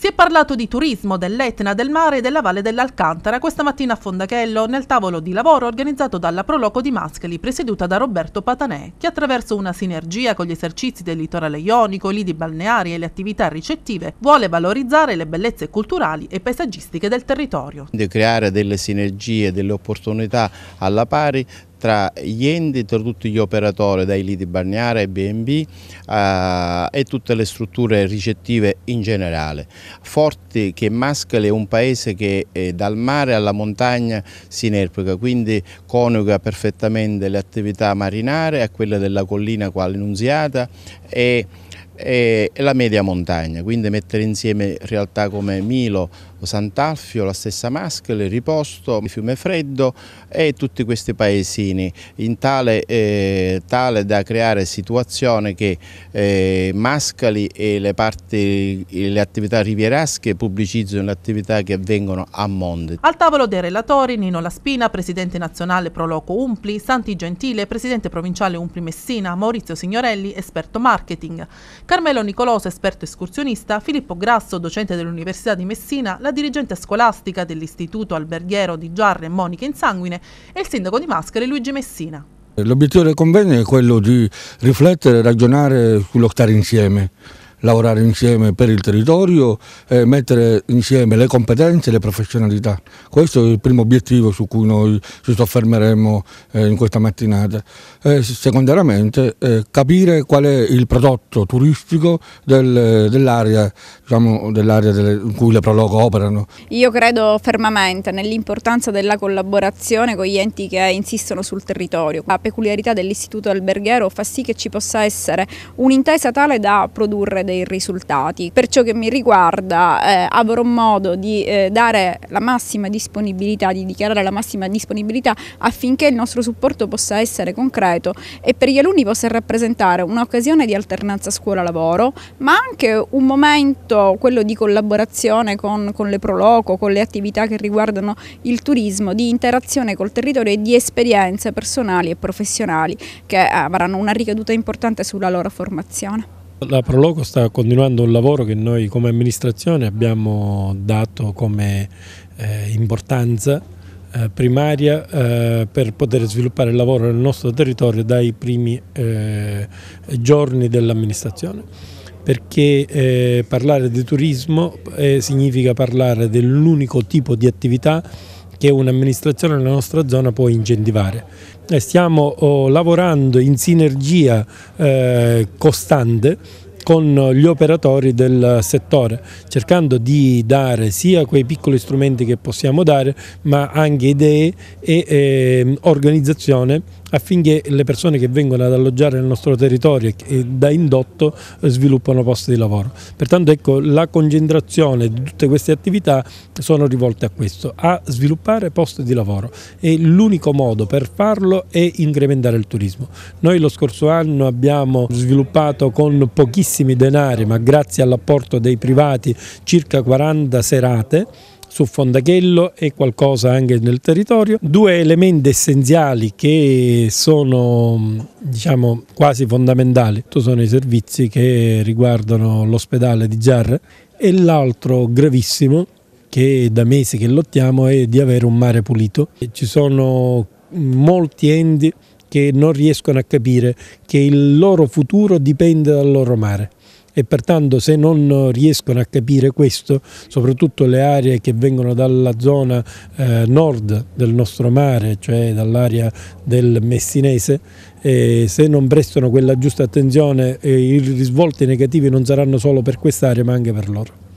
Si è parlato di turismo, dell'Etna, del mare e della Valle dell'Alcantara questa mattina a Fondachello nel tavolo di lavoro organizzato dalla Proloco di Mascheli presieduta da Roberto Patanè che attraverso una sinergia con gli esercizi del litorale ionico, i lidi balneari e le attività ricettive vuole valorizzare le bellezze culturali e paesaggistiche del territorio. Di creare delle sinergie, delle opportunità alla pari tra gli enti, tra tutti gli operatori, dai liti balneari ai BNB eh, e tutte le strutture ricettive in generale. Forti che Mascali è un paese che eh, dal mare alla montagna si inerpica, quindi coniuga perfettamente le attività marinare a quelle della collina quale Nunziata e e la media montagna, quindi mettere insieme realtà come Milo, Sant'Alfio, la stessa Maschele, Riposto, Fiume Freddo e tutti questi paesini in tale, eh, tale da creare situazione che eh, Mascali e le, parti, le attività rivierasche pubblicizzino le attività che avvengono a Monte. Al tavolo dei relatori Nino Laspina, presidente nazionale Proloco Umpli, Santi Gentile, presidente provinciale Umpli Messina, Maurizio Signorelli, esperto marketing. Carmelo Nicoloso, esperto escursionista, Filippo Grasso, docente dell'Università di Messina, la dirigente scolastica dell'Istituto Alberghiero di Giarre Monica Insanguine e il sindaco di Mascare Luigi Messina. L'obiettivo del convegno è quello di riflettere e ragionare sullo stare insieme, lavorare insieme per il territorio e mettere insieme le competenze e le professionalità. Questo è il primo obiettivo su cui noi ci soffermeremo eh, in questa mattinata. Eh, secondariamente eh, capire qual è il prodotto turistico del, dell'area, diciamo, dell'area delle, in cui le prologo operano. Io credo fermamente nell'importanza della collaborazione con gli enti che insistono sul territorio. La peculiarità dell'istituto alberghiero fa sì che ci possa essere un'intesa tale da produrre dei risultati. Per ciò che mi riguarda eh, avrò modo di eh, dare la massima disponibilità, di dichiarare la massima disponibilità affinché il nostro supporto possa essere concreto e per gli alunni possa rappresentare un'occasione di alternanza scuola-lavoro, ma anche un momento, quello di collaborazione con, con le Proloco, con le attività che riguardano il turismo, di interazione col territorio e di esperienze personali e professionali che eh, avranno una ricaduta importante sulla loro formazione. La Proloco sta continuando un lavoro che noi come amministrazione abbiamo dato come eh, importanza eh, primaria eh, per poter sviluppare il lavoro nel nostro territorio dai primi eh, giorni dell'amministrazione perché eh, parlare di turismo eh, significa parlare dell'unico tipo di attività che un'amministrazione nella nostra zona può incentivare, eh, stiamo oh, lavorando in sinergia eh, costante con gli operatori del settore, cercando di dare sia quei piccoli strumenti che possiamo dare, ma anche idee e eh, organizzazione affinché le persone che vengono ad alloggiare nel nostro territorio e da indotto eh, sviluppano posti di lavoro. Pertanto ecco, la concentrazione di tutte queste attività sono rivolte a questo, a sviluppare posti di lavoro e l'unico modo per farlo è incrementare il turismo. Noi lo scorso anno abbiamo sviluppato con pochissimi denari, ma grazie all'apporto dei privati, circa 40 serate su Fondachello e qualcosa anche nel territorio. Due elementi essenziali che sono diciamo, quasi fondamentali sono i servizi che riguardano l'ospedale di Giarra e l'altro gravissimo che da mesi che lottiamo è di avere un mare pulito. Ci sono molti enti che non riescono a capire che il loro futuro dipende dal loro mare e pertanto se non riescono a capire questo, soprattutto le aree che vengono dalla zona eh, nord del nostro mare, cioè dall'area del Messinese, eh, se non prestano quella giusta attenzione eh, i risvolti negativi non saranno solo per quest'area ma anche per loro.